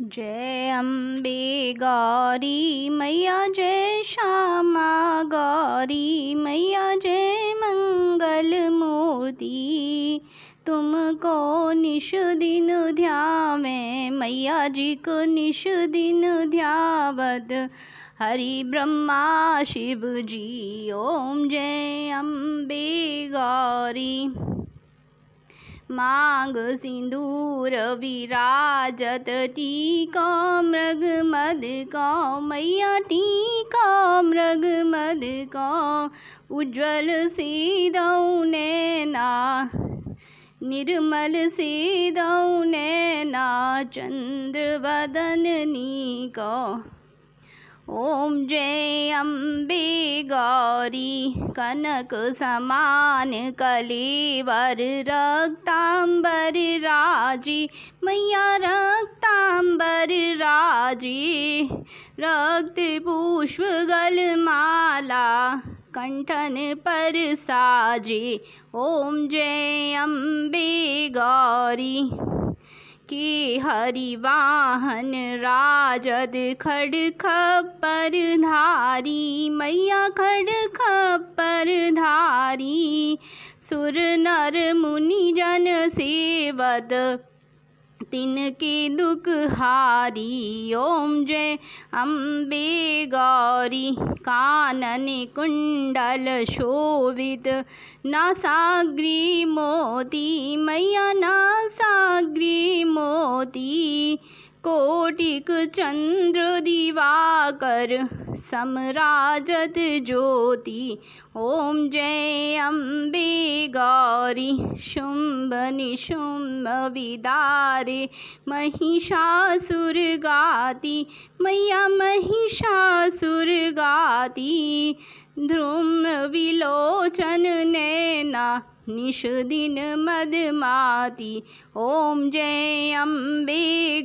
जय अम्बे गौरी मैया जय श्यामा गौरी मैया जय मंगल मूर्ति तुमको निश दिन ध्यावे मैया जी को निश दिन ध्यावद हरि ब्रह्मा शिव जी ओम जय अम्बे गौरी मांग सिंदूर विराजत टीका मृग मद का मैया टीका मृग मद का उज्ज्वल से नैना निर्मल से नैना चंद्र वदन नी का ओम जय अम्बे गौरी कनक समान कलेवर रक्तांबर राजी मैया रक्तांबर राजी रक्त पुष्प गल माला कंठन पर साजी ओम जय अम्बे गौरी के हरिवाहन राजद खड़ खप्पर धारी मैया खड़ खप्पर धारी सुर नर मुनि जन सेवद तिनके दुख हारी ओम जय अम्बे गौरी कानन कुंडल शोभित ना साग्री मोती मैया ना साग्री मोती कोटिक चंद्र दिवाकर सम्राजत ज्योति ॐ जय अम्बे गौरी शुंभ महिषासुर शुम्भ निशुम्भविदारे महिषासुरगाति गाती ध्रुम विलोचन नैना निषदिन मदमाति ओम जय अम्बे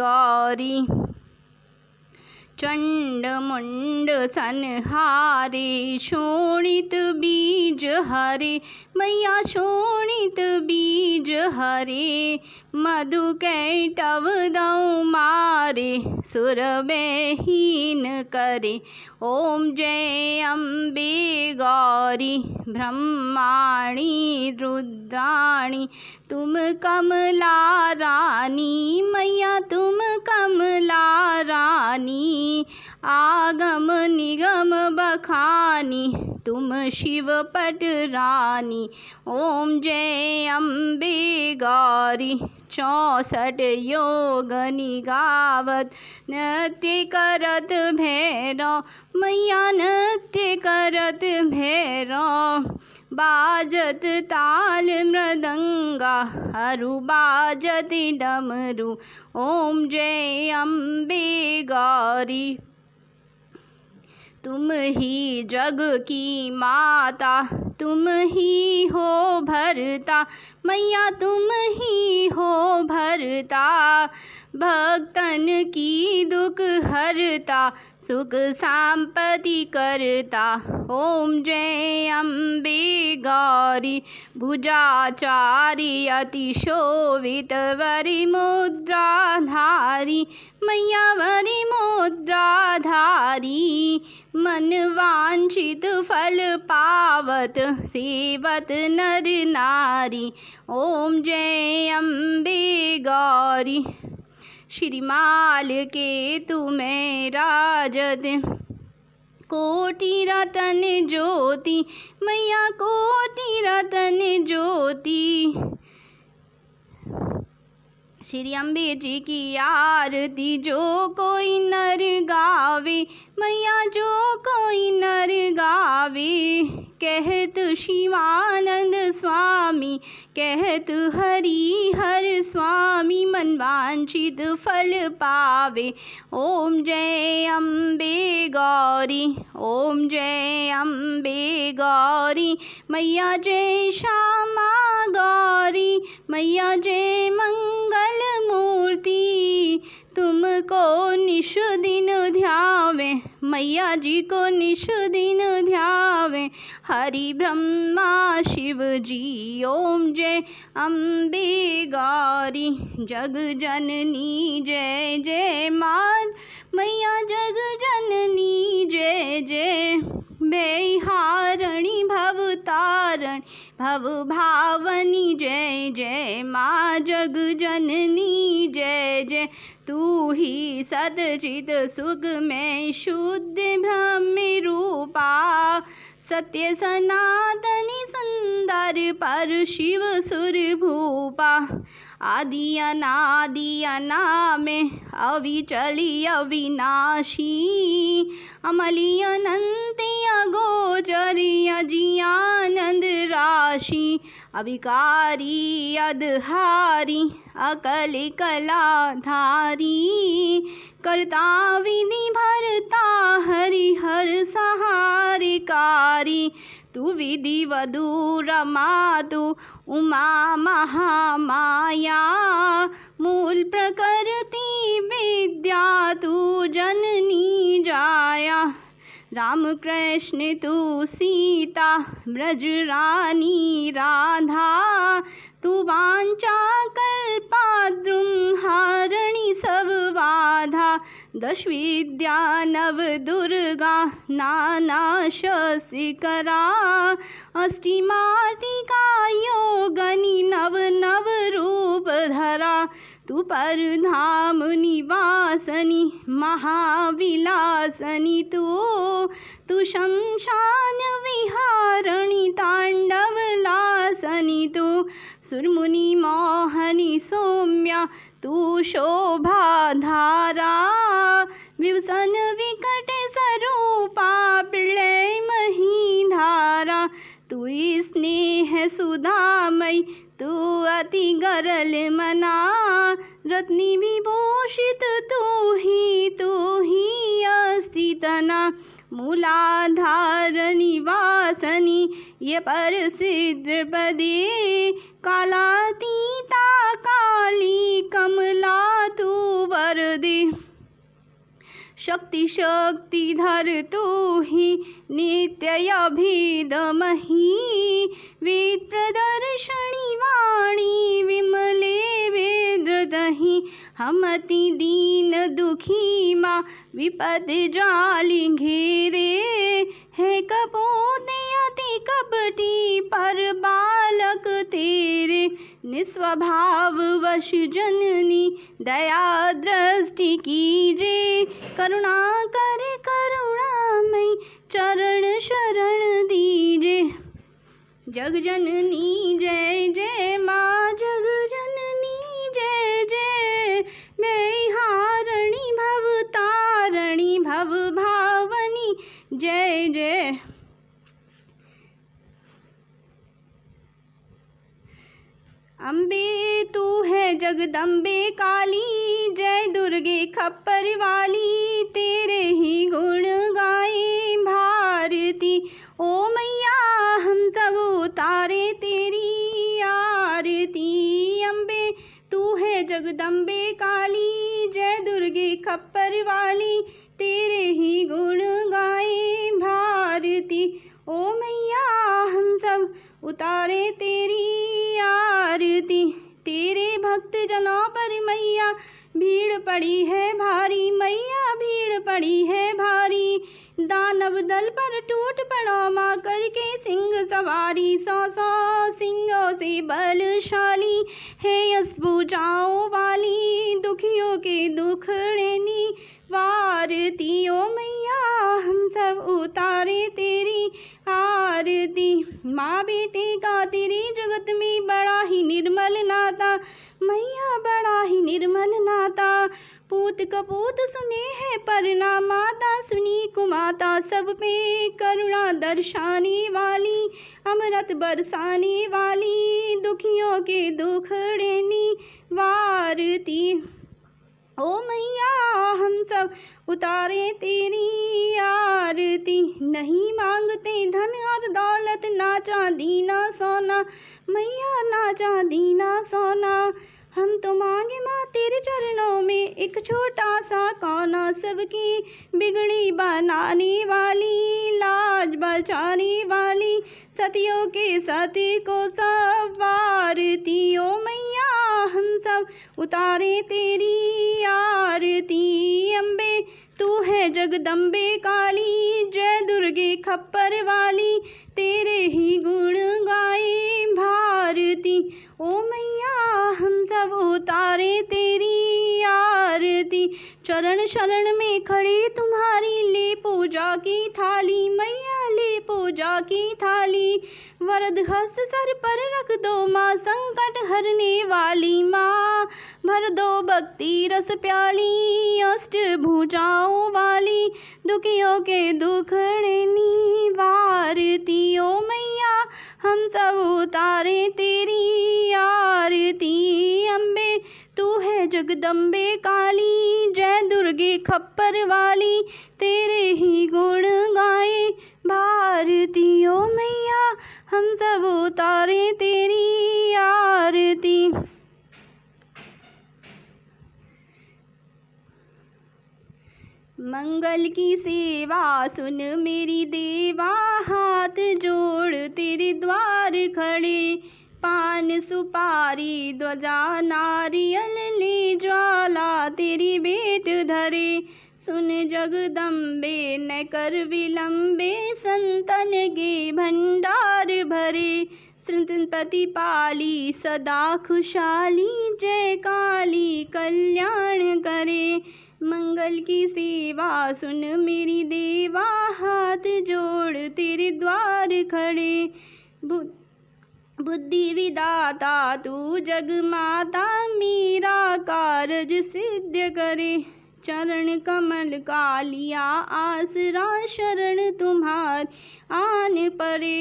गौरी चंड मुंड सनहारे शोणित बीज हरे मैया शोणित बीज हरे मधु कैटव दऊ मा सारे सुर में हीन करे ओम जय अम्बे गौरी ब्रह्माणी रुद्राणी तुम कमला रानी मैया तुम कमला रानी आगम निगम बखानी तुम शिव पट रानी ओम जय अम्बे गौरी चौसठ योग गावत नृत्य करत भैरव मैया नृत्य करत भैरव बाजत ताल मृदंगा हरु बाजत डमरु ओम जय अम्बे गौरी तुम ही जग की माता तुम ही हो भरता मैया तुम ही हो भरता भक्तन की दुख हरता सुख सांपति करता ओम जय अम्बे गौरी भुजाचारी अतिशोभित वरि मुद्राधारी मैया वरि मुद्राधारी मन वांछित फल पावत सेवत नर नारी ओम जय अम्बे गौरी श्रीमाल के तुम्हें राजद कोटि रतन ज्योति मैया कोटि रतन ज्योति श्री अम्बे जी की आरती जो कोई नर गावे मैया जो कोई नर गावे कहत शिवानंद स्वामी कहत हरि हर स्वामी मनवांचित फल पावे ओम जय अम्बे गौरी ओम जय अम्बे गौरी मैया जय श्यामा गौरी मैया जय मंगल मूर्ति तुमको निशु दिन ध्यावे मैया जी को निशु दिन ध्यावे हरि ब्रह्मा शिव जी ओम जय अम्बे गौरी जग जननी जय जय मान मैया जग जननी जय जय बेहारणी तारण भव भावनी जय जय माँ जग जननी जय जय तू ही सदचित सुग में शुद्ध ब्रह्म रूपा सत्य सनातनी सुंदर पर शिव सुर भूपा आदि अनादि अनामे अविचली अविनाशी अमली अनंत अगोचर अजियानंद राशि अविकारी अधारी अकल कलाधारी करता विधि भरता हरि हर सहारिकारी तू विधि वधु रमा तु उमा महामाया मूल प्रकृति विद्या तू जननी जाया राम कृष्ण तू सीता ब्रज रानी राधा तू वाञ्छा कल्पाद्रुं हारणी सब बाधा नाना नवदुर्गा नानाशसिकरा अष्टिमार्तिका योगनी नव नव धरा तु परुधमुनि वासनी महाविसनी तु शंशानविहारणि ताण्डवलासनि तु सुर्मुनिमोहनि मोहनी सौम्या तु शोभाधारा विवसन विकटे स्वरूपे महीधारा हुई स्नेह सुदामयी तू अति गरल मना रत्नी विभूषित तू ही तू ही अस्तितना तना मूलाधार निवासनी ये परसिद्ध पदे कालातीता काली कमला तू वर दे शक्ति शक्ति धर तू ही नित्य वेद प्रदर्शनी वाणी विमले वेद दही हमति दीन दुखी माँ विपद जाली घेरे है कपोते अति कपटी पर बालक तेरे निस्वभाव वश जननी दया दृष्टि कीजे करुणा कर करुणा मई चरण शरण दीजे जग जननी जय जय माँ जग जननी जय जय मै हारणी भव तारणी भव भावनी जय जय अम्बे तू है जगदम्बे काली जय दुर्गे खप्पर वाली तेरे ही गुण गाए भारती ओ मैया हम सब उतारे तेरी आरती अम्बे तू है जगदम्बे काली जय दुर्गे खप्पर वाली तेरे ही गुण गाए भारती ओ मैया हम सब उतारे तेरी जनों पर मैया भीड़ पड़ी है भारी मैया भीड़ पड़ी है भारी दानव दल पर टूट पड़ो माँ करके सिंह सवारी सौ सौ सिंहों से बलशाली हे यस जाओ वाली दुखियों के दुख रेनी वारती ओ मैया हम सब उतारे तेरी आरती माँ बेटे का तेरी जगत में बड़ा ही निर्मल नाता मैया बड़ा ही निर्मल नाता पूत कपूत सुने है पर ना माता सुनी कुमाता सब पे करुणा दर्शाने वाली अमृत बरसाने वाली दुखियों के दुख डेनी वारती ओ मैया हम सब उतारे तेरी आरती नहीं मांगते धन और दौलत ना चांदी ना सोना मैया ना जा दीना सोना हम तो मांगे माँ तेरे चरणों में एक छोटा सा कोना सबकी बिगड़ी बनाने वाली लाज बचाने वाली सतियों के सती को सवारतीयो मैया हम सब उतारे तेरी आरती अम्बे तू है जगदम्बे काली जय दुर्गे खप्पर वाली तेरे ही गुण गाए भारती ओ मैया हम सब उतारे तेरे चरण शरण में खड़े तुम्हारी ले पूजा की थाली मैया ले पूजा की थाली वरद हस्त सर पर रख दो माँ संकट हरने वाली माँ भर दो भक्ति रस प्याली अष्ट भूजाओं वाली दुखियों के दुख वारतियों मैया हम सब उतारे तेरी आरती अम्बे तू है जगदम्बे काली जय लगे खप्पर वाली तेरे ही गुण गाए भारतीयो मैया हम सब उतारे तेरी आरती मंगल की सेवा सुन मेरी देवा हाथ जोड़ तेरे द्वार खड़े पान सुपारी ध्वजा नारियल ली ज्वाला तेरी बेट धरे सुन जगदम्बे न कर विलम्बे संतन के भंडार भरे संतपति पाली सदा खुशहाली जय काली कल्याण करे मंगल की सेवा सुन मेरी देवा हाथ जोड़ तेरे द्वार खड़े बुद्धि विदाता तू जग माता मेरा कारज सिद्ध करे चरण कमल कालिया आसरा शरण तुम्हार आन परे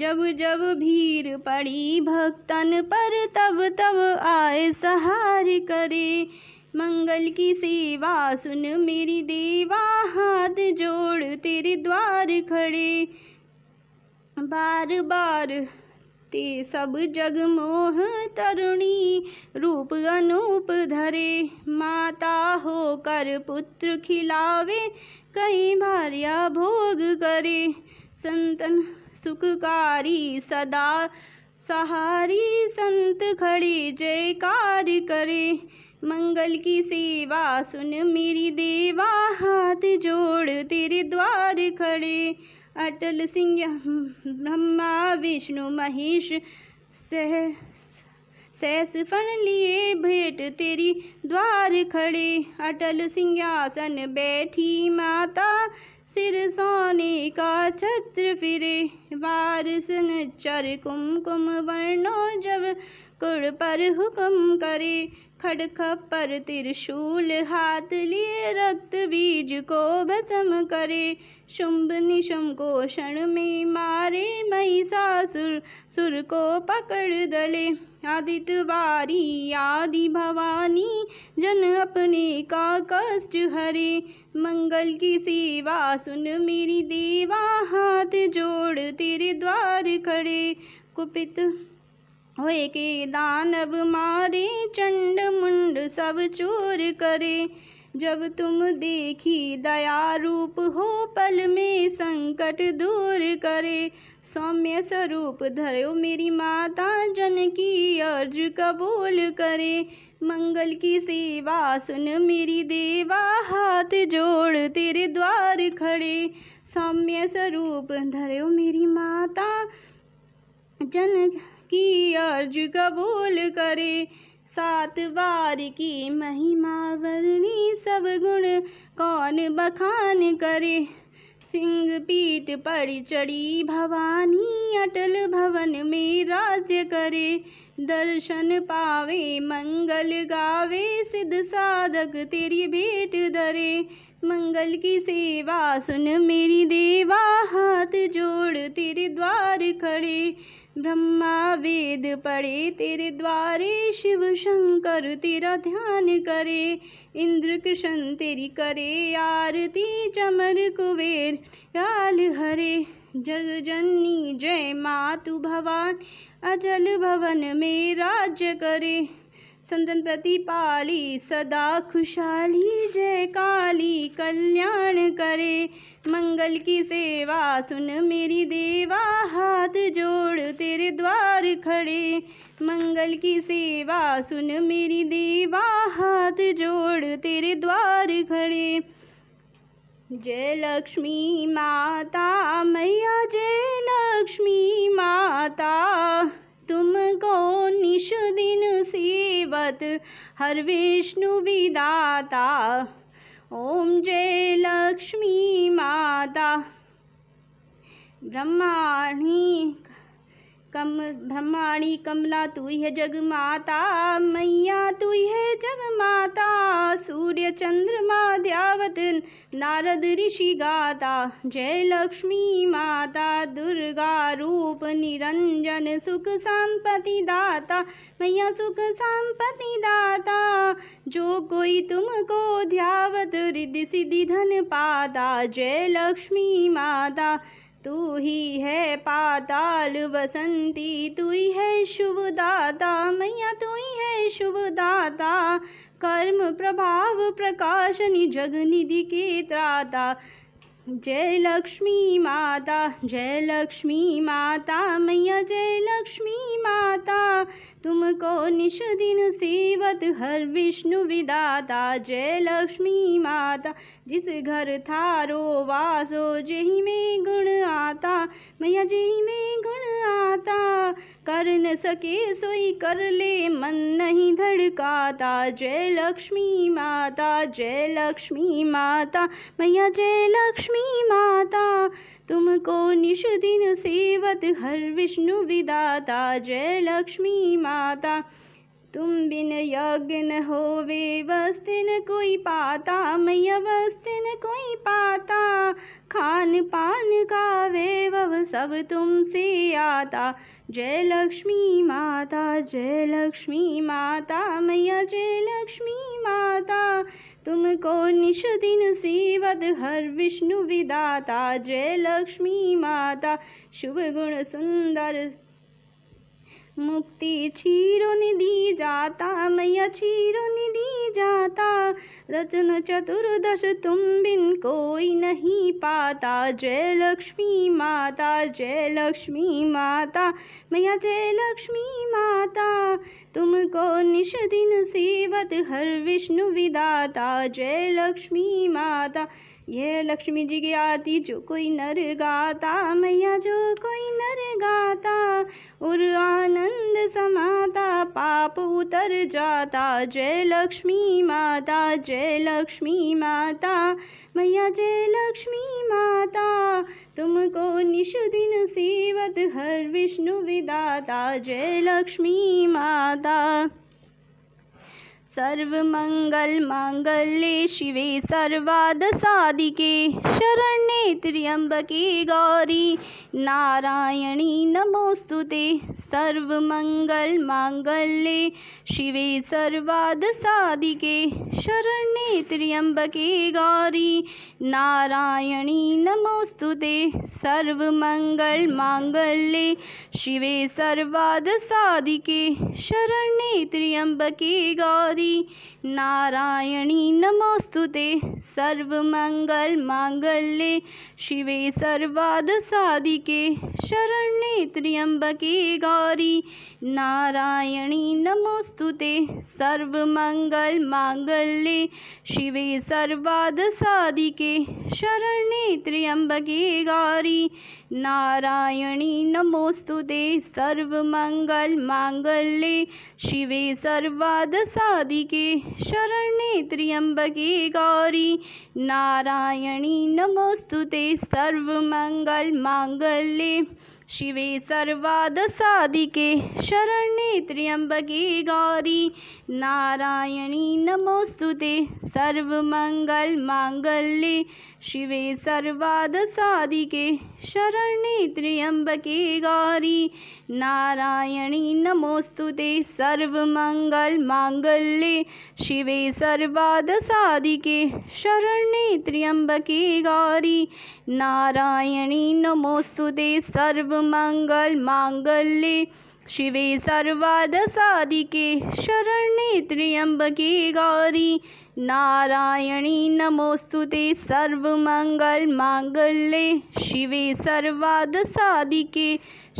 जब जब भीड़ पड़ी भक्तन पर तब तब आए सहार करे मंगल की सेवा सुन मेरी देवा हाथ जोड़ तेरे द्वार खड़े बार बार ते सब जग मोह तरुणी रूप अनूप धरे माता हो कर पुत्र खिलावे कई भार्या भोग करे संतन सुखकारी सदा सहारी संत खड़े जयकार करे मंगल की सेवा सुन मेरी देवा हाथ जोड़ तेरे द्वार खड़े अटल सिंह ब्रह्मा विष्णु महेश सह सैस फल लिए भेंट तेरी द्वार खड़े अटल सिंहासन बैठी माता सिर सोने का छत्र फिरे वार वारिस चर कुमकुम वर्णो जब कुड़ पर हुक्म करे खड़ख पर त्रिशूल हाथ लिए रक्त बीज को भस्म करे शुंभ निशम को क्षण में मारे महिषासुर सुर को पकड़ दले आदित्य वारी आदि भवानी जन अपने का कष्ट हरे मंगल की सेवा सुन मेरी देवा हाथ जोड़ तेरे द्वार खड़े कुपित होए कि दानव मारे चंड मुंड सब चोर करे जब तुम देखी दया रूप हो पल में संकट दूर करे सौम्य स्वरूप धरो मेरी माता जन की अर्ज कबूल करे मंगल की सेवा सुन मेरी देवा हाथ जोड़ तेरे द्वार खड़े सौम्य स्वरूप धरो मेरी माता जन उसकी अर्ज कबूल करे सात बार की महिमा वर्णी सब गुण कौन बखान करे सिंह पीठ पर चढ़ी भवानी अटल भवन में राज्य करे दर्शन पावे मंगल गावे सिद्ध साधक तेरी भेंट धरे मंगल की सेवा सुन मेरी देवा हाथ जोड़ तेरे द्वार खड़े ब्रह्मा वेद पढ़े तेरे द्वारे शिव शंकर तेरा ध्यान करे इंद्र कृष्ण तेरी करे आरती चमर कुबेर लाल हरे जग जननी जय मातु भवान अजल भवन में राज्य करे संदन प्रतिपाली सदा खुशहाली जय काली कल्याण करे मंगल की सेवा सुन मेरी देवा हाथ जोड़ तेरे द्वार खड़े मंगल की सेवा सुन मेरी देवा हाथ जोड़ तेरे द्वार खड़े जय लक्ष्मी माता मैया जय लक्ष्मी माता को निश दिन सेवत हर विष्णु विदाता ओम जय लक्ष्मी माता ब्रह्माणी कम ब्रह्माणी कमला तू है जगमाता मैया तू है जगमाता सूर्य चंद्रमा ध्यावत नारद ऋषि गाता जय लक्ष्मी माता दुर्गा रूप निरंजन सुख संपत्ति दाता मैया सुख संपत्ति दाता जो कोई तुमको ध्यावत रिद्धि सिद्धि धन पाता जय लक्ष्मी माता तू ही है पाताल बसंती तू ही है शुभ दाता मैया तू ही है शुभ दाता कर्म प्रभाव जग जगनिधि के त्राता जय लक्ष्मी माता जय लक्ष्मी माता मैया जय लक्ष्मी माता तुमको निश दिन सेवत हर विष्णु विदाता जय लक्ष्मी माता जिस घर थारो वासो जही मैया जी में गुण आता कर न सके सोई कर ले मन नहीं धड़काता जय लक्ष्मी माता जय लक्ष्मी माता मैया जय लक्ष्मी माता तुमको निश दिन सेवत हर विष्णु विदाता जय लक्ष्मी माता तुम बिन यज्ञ न वे वस्तिन कोई पाता मैया वस्तिन कोई पाता खान पान का वैभव सब तुमसे आता जय लक्ष्मी माता जय लक्ष्मी माता मैया जय लक्ष्मी माता तुमको निश दिन सीवत हर विष्णु विदाता जय लक्ष्मी माता शुभ गुण सुंदर मुक्ति छीरो निधि जाता मैया छीरो निधि जाता रचन चतुर्दश तुम बिन कोई नहीं पाता जय लक्ष्मी माता जय लक्ष्मी माता मैया जय लक्ष्मी माता तुमको निश दिन सेवत हर विष्णु विदाता जय लक्ष्मी माता ये लक्ष्मी जी की आरती जो कोई नर गाता मैया जो कोई नर गाता उर् आनंद समाता पाप उतर जाता जय लक्ष्मी माता जय लक्ष्मी माता मैया जय लक्ष्मी माता तुमको निशुदिन सीवत हर विष्णु विदाता जय लक्ष्मी माता सर्वमंगल मांगल्ये शिवे सर्वाद साधिके शरण्ये त्र्यंबके गौरी नारायणी नमोऽस्तु ते सर्वमंगल मांगल्ये शिवे सर्वाद साधिके शरण्ये त्र्यंबके गौरी नारायणी नमोऽस्तु सर्वमंगल मांगल्ये शिवे सर्वाद साधिके शरण्ये त्र्यंबके गौरी नारायणी नमोस्तुते मंगल मांगल्ये शिवे सर्वादसादिके शरण्ये त्र्यम्बके गौरी नारायणी सर्व मंगल मांगल्ये शिवे सर्वादसादिके शरण्ये त्र्यम्बके गौरी नारायणी सर्व मंगल मांगल्ये शिवे सर्वादसादिके शरण्ये त्र्यम्बके गौरी नारायणी नमोस्तुते सर्व मंगल मांगल्ये शिवे सर्वादसादिके शरण्ये त्र्यम्बके गौरी नारायणी नमोऽस्तु ते सर्वमङ्गलमाङ्गल्ये शिवे सर्वादसादिके शरणे त्र्यंबके गौरी नारायणी नमोऽस्तु ते मांगल्ये शिवे सर्वादसादिके शरणे त्र्यंबके गौरी नारायणी नमोऽस्तु ते मांगल्ये शिवे सर्वाद सर्वादसादिके शरणे त्र्यंबके गौरी नारायणी नमोस्तु ते सर्वमंगल मांगल्ये शिवे सर्वाद साधिके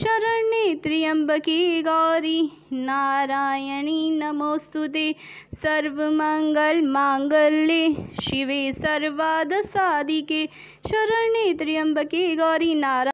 शरण्ये त्र्यंबके गौरी नारायणी नमोस्तु ते सर्वमंगल मांगल्ये शिवे सर्वाद साधिके शरण्ये त्र्यंबके गौरी नारायण